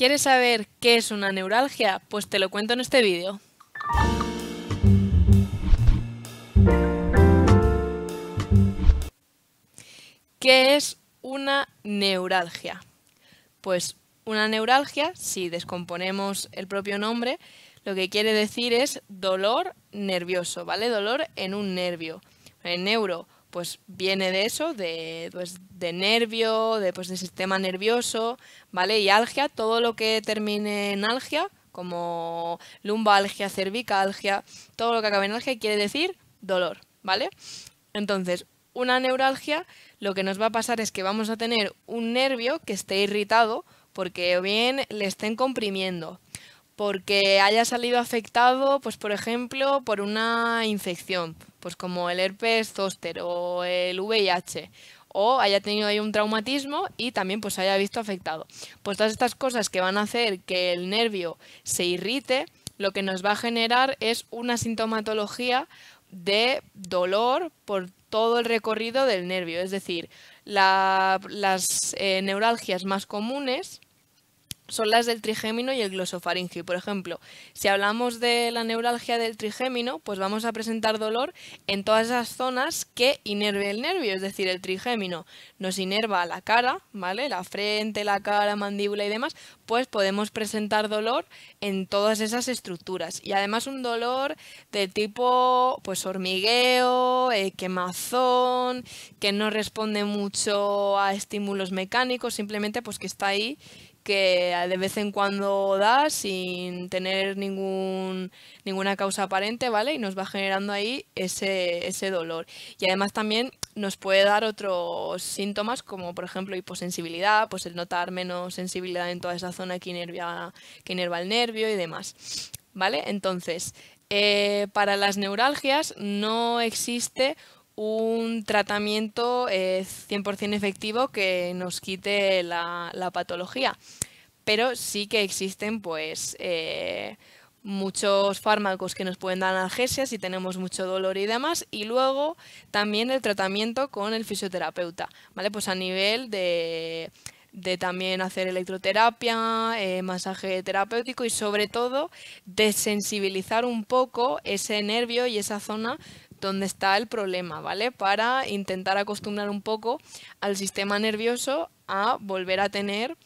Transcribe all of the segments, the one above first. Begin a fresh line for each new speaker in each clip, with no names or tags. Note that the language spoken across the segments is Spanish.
¿Quieres saber qué es una neuralgia? Pues te lo cuento en este vídeo. ¿Qué es una neuralgia? Pues una neuralgia, si descomponemos el propio nombre, lo que quiere decir es dolor nervioso, ¿vale? Dolor en un nervio. En neuro pues viene de eso, de, pues, de nervio, de, pues, de sistema nervioso, ¿vale? Y algia, todo lo que termine en algia, como lumbalgia, cervicalgia, todo lo que acabe en algia quiere decir dolor, ¿vale? Entonces, una neuralgia lo que nos va a pasar es que vamos a tener un nervio que esté irritado porque bien le estén comprimiendo, porque haya salido afectado, pues por ejemplo, por una infección, pues como el herpes zóster o el VIH, o haya tenido ahí un traumatismo y también pues haya visto afectado. Pues todas estas cosas que van a hacer que el nervio se irrite, lo que nos va a generar es una sintomatología de dolor por todo el recorrido del nervio, es decir, las eh, neuralgias más comunes son las del trigémino y el glosofaringio. Por ejemplo, si hablamos de la neuralgia del trigémino, pues vamos a presentar dolor en todas esas zonas que inerve el nervio, es decir, el trigémino nos inerva la cara, ¿vale? La frente, la cara, mandíbula y demás, pues podemos presentar dolor en todas esas estructuras. Y además un dolor de tipo pues hormigueo, eh, quemazón, que no responde mucho a estímulos mecánicos, simplemente pues que está ahí que de vez en cuando da sin tener ningún, ninguna causa aparente, ¿vale? Y nos va generando ahí ese, ese dolor. Y además también nos puede dar otros síntomas como por ejemplo hiposensibilidad, pues el notar menos sensibilidad en toda esa zona que inerva, que el nervio y demás. ¿Vale? Entonces, eh, para las neuralgias no existe un tratamiento es eh, 100% efectivo que nos quite la, patología. Pero sí que existen pues eh, muchos fármacos que nos pueden dar analgesia si tenemos mucho dolor y demás. Y luego también el tratamiento con el fisioterapeuta, ¿vale? Pues a nivel de, de también hacer electroterapia, eh, masaje terapéutico y sobre todo desensibilizar un poco ese nervio y esa zona dónde está el problema, ¿vale? Para intentar acostumbrar un poco al sistema nervioso a volver a tener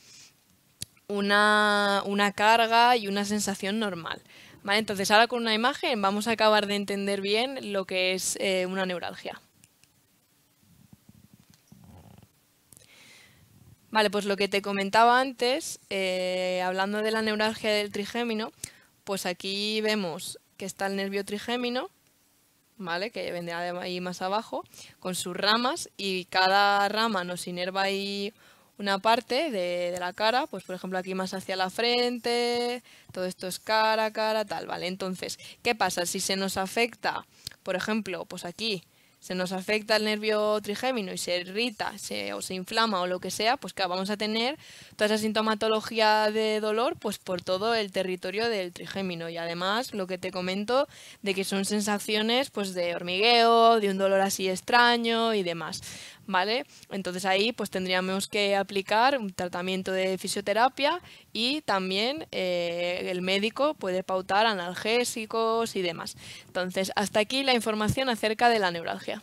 una, carga y una sensación normal. Entonces ahora con una imagen vamos a acabar de entender bien lo que es eh, una neuralgia. Vale, pues lo que te comentaba antes, eh, hablando de la neuralgia del trigémino, pues aquí vemos que está el nervio trigémino, ¿vale? Que vendrá de ahí más abajo, con sus ramas y cada rama nos inerva ahí una parte de, de, la cara, pues por ejemplo aquí más hacia la frente, todo esto es cara, cara, tal, ¿vale? Entonces, ¿qué pasa? Si se nos afecta, por ejemplo, pues aquí se nos afecta el nervio trigémino y se irrita o se inflama o lo que sea, pues que vamos a tener toda esa sintomatología de dolor pues por todo el territorio del trigémino. Y además lo que te comento de que son sensaciones pues de hormigueo, de un dolor así extraño y demás. ¿vale? Entonces ahí pues tendríamos que aplicar un tratamiento de fisioterapia y también eh, el médico puede pautar analgésicos y demás. Entonces hasta aquí la información acerca de la neuralgia.